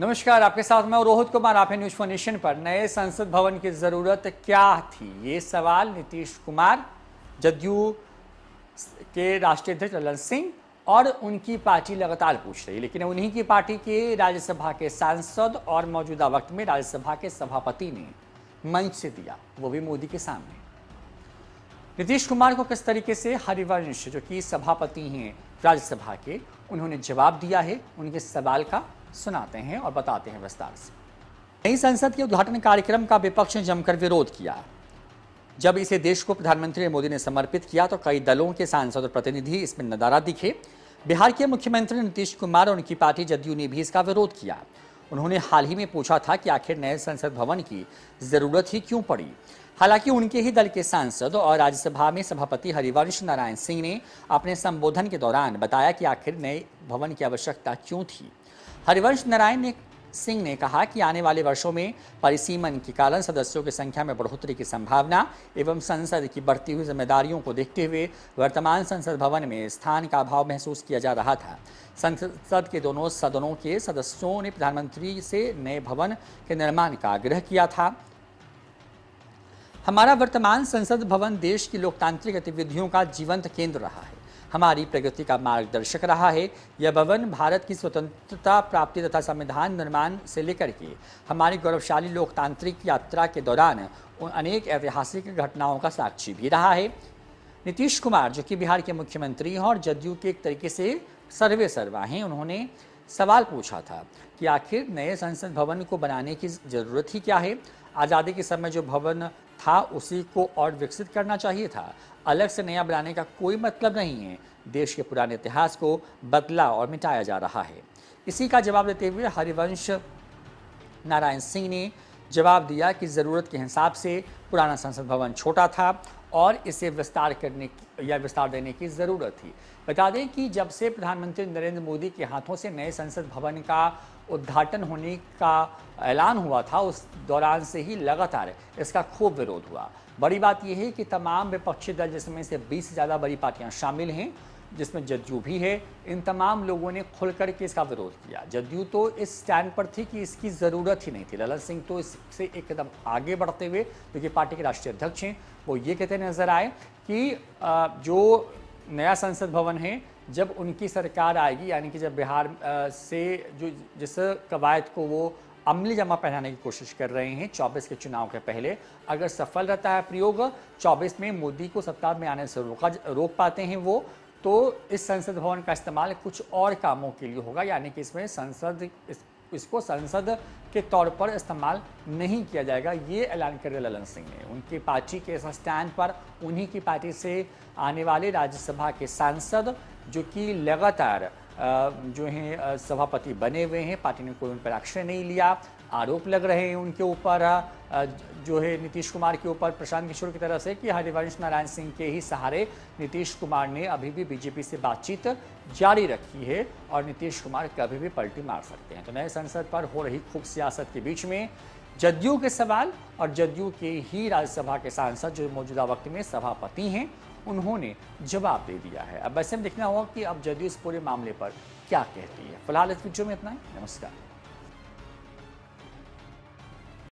नमस्कार आपके साथ मैं रोहित कुमार आप न्यूज फोनेशन पर नए संसद भवन की ज़रूरत क्या थी ये सवाल नीतीश कुमार जदयू के राष्ट्रीय अध्यक्ष ललन सिंह और उनकी पार्टी लगातार पूछ रही लेकिन उन्हीं की पार्टी के राज्यसभा के सांसद और मौजूदा वक्त में राज्यसभा के सभापति ने मंच से दिया वो भी मोदी के सामने नीतीश कुमार को किस तरीके से हरिवंश जो कि सभापति हैं राज्यसभा के उन्होंने जवाब दिया है उनके सवाल का सुनाते हैं और बताते हैं विस्तार से नई संसद के उद्घाटन कार्यक्रम का विपक्ष ने जमकर विरोध किया जब इसे देश को प्रधानमंत्री मोदी ने समर्पित किया तो कई दलों के सांसद और प्रतिनिधि इसमें नदारा दिखे बिहार के मुख्यमंत्री नीतीश कुमार और उनकी पार्टी जदयू ने भी इसका विरोध किया उन्होंने हाल ही में पूछा था कि आखिर नए संसद भवन की जरूरत ही क्यों पड़ी हालांकि उनके ही दल के सांसद और राज्यसभा में सभापति हरिवंश नारायण सिंह ने अपने संबोधन के दौरान बताया कि आखिर नए भवन की आवश्यकता क्यों थी हरिवंश नारायण ने सिंह ने कहा कि आने वाले वर्षों में परिसीमन के कारण सदस्यों की संख्या में बढ़ोतरी की संभावना एवं संसद की बढ़ती हुई जिम्मेदारियों को देखते हुए वर्तमान संसद भवन में स्थान का अभाव महसूस किया जा रहा था संसद के दोनों सदनों के सदस्यों ने प्रधानमंत्री से नए भवन के निर्माण का आग्रह किया था हमारा वर्तमान संसद भवन देश की लोकतांत्रिक गतिविधियों का जीवंत केंद्र रहा है हमारी प्रगति का मार्गदर्शक रहा है यह भवन भारत की स्वतंत्रता प्राप्ति तथा संविधान निर्माण से लेकर के हमारी गौरवशाली लोकतांत्रिक यात्रा के दौरान उन अनेक ऐतिहासिक घटनाओं का साक्षी भी रहा है नीतीश कुमार जो कि बिहार के मुख्यमंत्री हैं और जदयू के एक तरीके से सर्वे सर्वा हैं उन्होंने सवाल पूछा था कि आखिर नए संसद भवन को बनाने की ज़रूरत ही क्या है आज़ादी के समय जो भवन था उसी को और विकसित करना चाहिए था अलग से नया बनाने का कोई मतलब नहीं है देश के पुराने इतिहास को बदला और मिटाया जा रहा है इसी का जवाब देते हुए हरिवंश नारायण सिंह ने जवाब दिया कि ज़रूरत के हिसाब से पुराना संसद भवन छोटा था और इसे विस्तार करने की या विस्तार देने की ज़रूरत थी बता दें कि जब से प्रधानमंत्री नरेंद्र मोदी के हाथों से नए संसद भवन का उद्घाटन होने का ऐलान हुआ था उस दौरान से ही लगातार इसका खूब विरोध हुआ बड़ी बात यह है कि तमाम विपक्षी दल जिसमें से 20 से ज़्यादा बड़ी पार्टियां शामिल हैं जिसमें जदयू भी है इन तमाम लोगों ने खुल करके इसका विरोध किया जदयू तो इस स्टैंड पर थी कि इसकी ज़रूरत ही नहीं थी ललन सिंह तो इससे एकदम आगे बढ़ते हुए क्योंकि पार्टी के राष्ट्रीय अध्यक्ष हैं वो ये कहते नजर आए कि जो नया संसद भवन है जब उनकी सरकार आएगी यानी कि जब बिहार से जो जिस कवायद को वो अमली जमा पहनाने की कोशिश कर रहे हैं 24 के चुनाव के पहले अगर सफल रहता है प्रयोग 24 में मोदी को सत्ता में आने से रोका रोक पाते हैं वो तो इस संसद भवन का इस्तेमाल कुछ और कामों के लिए होगा यानी कि इसमें संसद इस, इसको संसद के तौर पर इस्तेमाल नहीं किया जाएगा ये ऐलान कर रहे ललन सिंह ने उनकी पार्टी के स्टैंड पर उन्हीं की पार्टी से आने वाले राज्यसभा के सांसद जो कि लगातार जो हैं सभापति बने हुए हैं पार्टी ने कोई उन पर एक्शन नहीं लिया आरोप लग रहे हैं उनके ऊपर जो है नीतीश कुमार के ऊपर प्रशांत किशोर की तरफ से कि हरिवंश नारायण सिंह के ही सहारे नीतीश कुमार ने अभी भी बीजेपी से बातचीत जारी रखी है और नीतीश कुमार कभी भी पलटी मार सकते हैं तो नए संसद पर हो रही खूब सियासत के बीच में जदयू के सवाल और जदयू के ही राज्यसभा के सांसद जो मौजूदा वक्त में सभापति हैं उन्होंने जवाब दे दिया है अब ऐसे में देखना होगा कि अब जदयू इस पूरे मामले पर क्या कहती है फिलहाल इस वीडियो में इतना ही नमस्कार